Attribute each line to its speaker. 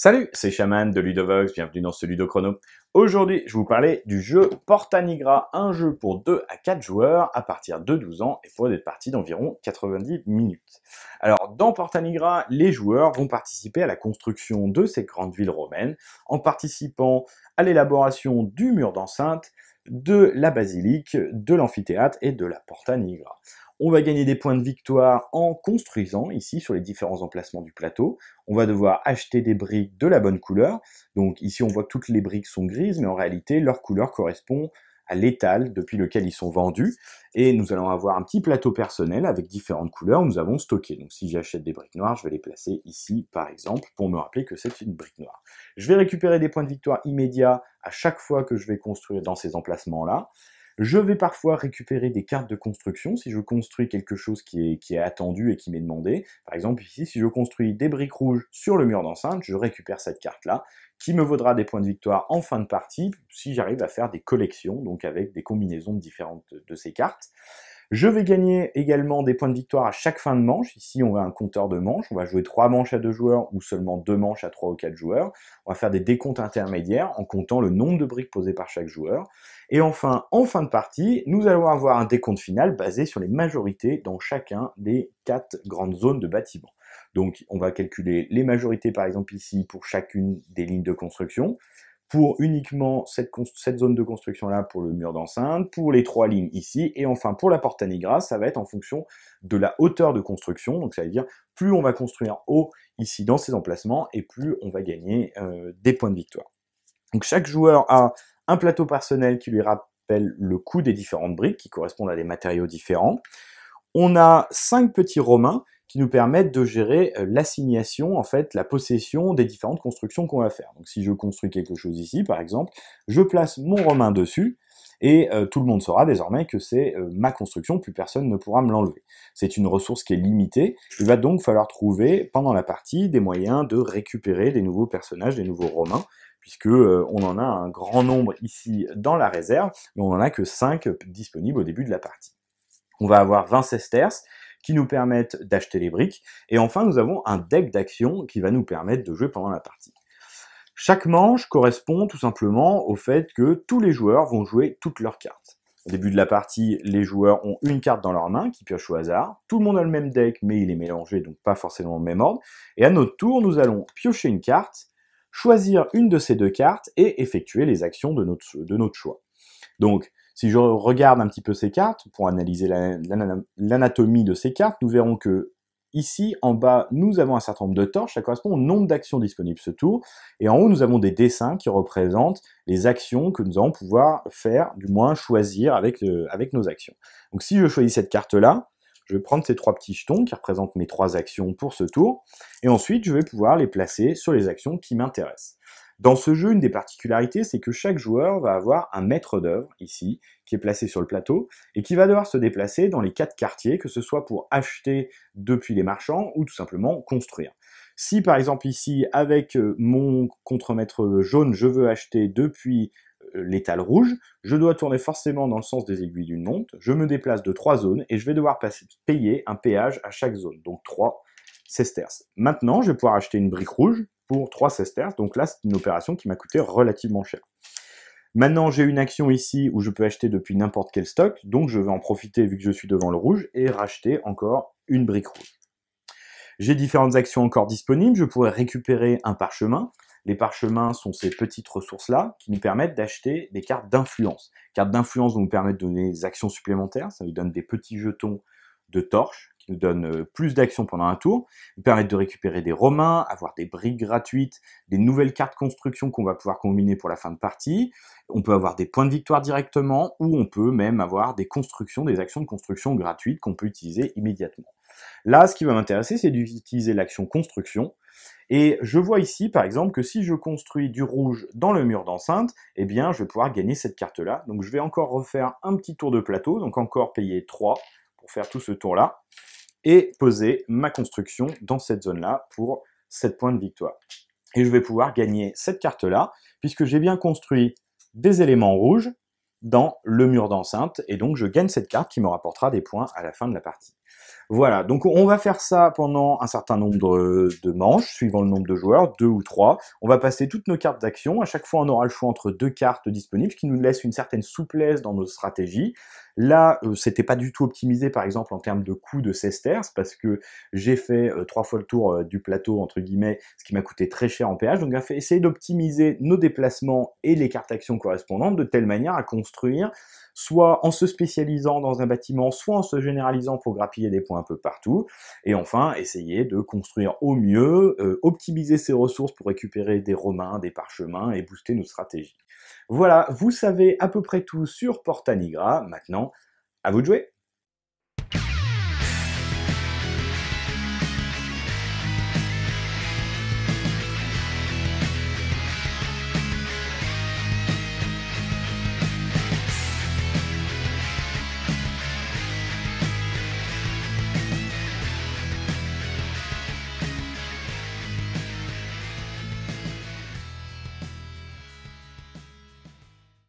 Speaker 1: Salut, c'est Shaman de Ludovox, bienvenue dans ce Ludo Chrono. Aujourd'hui, je vous parler du jeu Porta Nigra, un jeu pour 2 à 4 joueurs à partir de 12 ans et pour des parties d'environ 90 minutes. Alors, dans Porta Nigra, les joueurs vont participer à la construction de ces grandes villes romaines en participant à l'élaboration du mur d'enceinte, de la basilique, de l'amphithéâtre et de la Porta Nigra. On va gagner des points de victoire en construisant ici sur les différents emplacements du plateau. On va devoir acheter des briques de la bonne couleur. Donc ici, on voit que toutes les briques sont grises, mais en réalité, leur couleur correspond à l'étal depuis lequel ils sont vendus. Et nous allons avoir un petit plateau personnel avec différentes couleurs où nous avons stocké. Donc si j'achète des briques noires, je vais les placer ici, par exemple, pour me rappeler que c'est une brique noire. Je vais récupérer des points de victoire immédiats à chaque fois que je vais construire dans ces emplacements-là. Je vais parfois récupérer des cartes de construction si je construis quelque chose qui est, qui attendu et qui m'est demandé. Par exemple ici, si je construis des briques rouges sur le mur d'enceinte, je récupère cette carte-là qui me vaudra des points de victoire en fin de partie si j'arrive à faire des collections, donc avec des combinaisons de différentes de ces cartes. Je vais gagner également des points de victoire à chaque fin de manche. Ici, on a un compteur de manches. On va jouer trois manches à deux joueurs ou seulement deux manches à trois ou quatre joueurs. On va faire des décomptes intermédiaires en comptant le nombre de briques posées par chaque joueur. Et enfin, en fin de partie, nous allons avoir un décompte final basé sur les majorités dans chacun des quatre grandes zones de bâtiment. Donc, on va calculer les majorités, par exemple, ici, pour chacune des lignes de construction pour uniquement cette, zone de construction-là pour le mur d'enceinte, pour les trois lignes ici, et enfin pour la porte à ça va être en fonction de la hauteur de construction, donc ça veut dire plus on va construire haut ici dans ces emplacements, et plus on va gagner euh, des points de victoire. Donc chaque joueur a un plateau personnel qui lui rappelle le coût des différentes briques, qui correspondent à des matériaux différents. On a cinq petits romains qui nous permettent de gérer euh, l'assignation, en fait, la possession des différentes constructions qu'on va faire. Donc si je construis quelque chose ici, par exemple, je place mon Romain dessus, et euh, tout le monde saura désormais que c'est euh, ma construction, plus personne ne pourra me l'enlever. C'est une ressource qui est limitée, il va donc falloir trouver pendant la partie des moyens de récupérer des nouveaux personnages, des nouveaux romains, puisque on en a un grand nombre ici dans la réserve, mais on n'en a que 5 disponibles au début de la partie. On va avoir 20 sesterces, qui nous permettent d'acheter les briques. Et enfin, nous avons un deck d'action qui va nous permettre de jouer pendant la partie. Chaque manche correspond tout simplement au fait que tous les joueurs vont jouer toutes leurs cartes. Au début de la partie, les joueurs ont une carte dans leur main qui pioche au hasard. Tout le monde a le même deck, mais il est mélangé, donc pas forcément au même ordre. Et à notre tour, nous allons piocher une carte, choisir une de ces deux cartes et effectuer les actions de notre, de notre choix. Donc, si je regarde un petit peu ces cartes, pour analyser l'anatomie de ces cartes, nous verrons que Ici, en bas, nous avons un certain nombre de torches, ça correspond au nombre d'actions disponibles ce tour. Et en haut, nous avons des dessins qui représentent les actions que nous allons pouvoir faire, du moins choisir avec, euh, avec nos actions. Donc si je choisis cette carte-là, je vais prendre ces trois petits jetons qui représentent mes trois actions pour ce tour, et ensuite je vais pouvoir les placer sur les actions qui m'intéressent. Dans ce jeu, une des particularités, c'est que chaque joueur va avoir un maître d'œuvre, ici, qui est placé sur le plateau, et qui va devoir se déplacer dans les quatre quartiers, que ce soit pour acheter depuis les marchands ou tout simplement construire. Si par exemple ici, avec euh, mon contremaître jaune, je veux acheter depuis euh, l'étal rouge, je dois tourner forcément dans le sens des aiguilles d'une montre, je me déplace de trois zones et je vais devoir payer un péage à chaque zone, donc trois sesterces. Maintenant, je vais pouvoir acheter une brique rouge, pour 3 sesterces. Donc là, c'est une opération qui m'a coûté relativement cher. Maintenant, j'ai une action ici où je peux acheter depuis n'importe quel stock, donc je vais en profiter vu que je suis devant le rouge et racheter encore une brique rouge. J'ai différentes actions encore disponibles, je pourrais récupérer un parchemin. Les parchemins sont ces petites ressources-là qui nous permettent d'acheter des cartes d'influence. Cartes d'influence vont nous permettre de donner des actions supplémentaires, ça nous donne des petits jetons de torches nous donne euh, plus d'actions pendant un tour, nous permettre de récupérer des romains, avoir des briques gratuites, des nouvelles cartes construction qu'on va pouvoir combiner pour la fin de partie. On peut avoir des points de victoire directement ou on peut même avoir des constructions, des actions de construction gratuites qu'on peut utiliser immédiatement. Là, ce qui va m'intéresser, c'est d'utiliser l'action construction. Et je vois ici, par exemple, que si je construis du rouge dans le mur d'enceinte, eh bien, je vais pouvoir gagner cette carte-là. Donc, je vais encore refaire un petit tour de plateau, donc encore payer 3 pour faire tout ce tour-là et poser ma construction dans cette zone-là pour 7 points de victoire. Et je vais pouvoir gagner cette carte-là, puisque j'ai bien construit des éléments rouges dans le mur d'enceinte, et donc je gagne cette carte qui me rapportera des points à la fin de la partie. Voilà, donc on va faire ça pendant un certain nombre de manches, suivant le nombre de joueurs, deux ou trois. On va passer toutes nos cartes d'action. À chaque fois, on aura le choix entre deux cartes disponibles, ce qui nous laisse une certaine souplesse dans nos stratégies. Là, euh, c'était pas du tout optimisé, par exemple, en termes de coût de c'est parce que j'ai fait euh, trois fois le tour euh, du plateau, entre guillemets, ce qui m'a coûté très cher en péage. Donc, on a essayer d'optimiser nos déplacements et les cartes d'action correspondantes de telle manière à construire, soit en se spécialisant dans un bâtiment, soit en se généralisant pour grappiller des points un peu partout. Et enfin, essayer de construire au mieux, euh, optimiser ses ressources pour récupérer des romains, des parchemins et booster nos stratégies. Voilà, vous savez à peu près tout sur Porta Nigra, Maintenant, à vous de jouer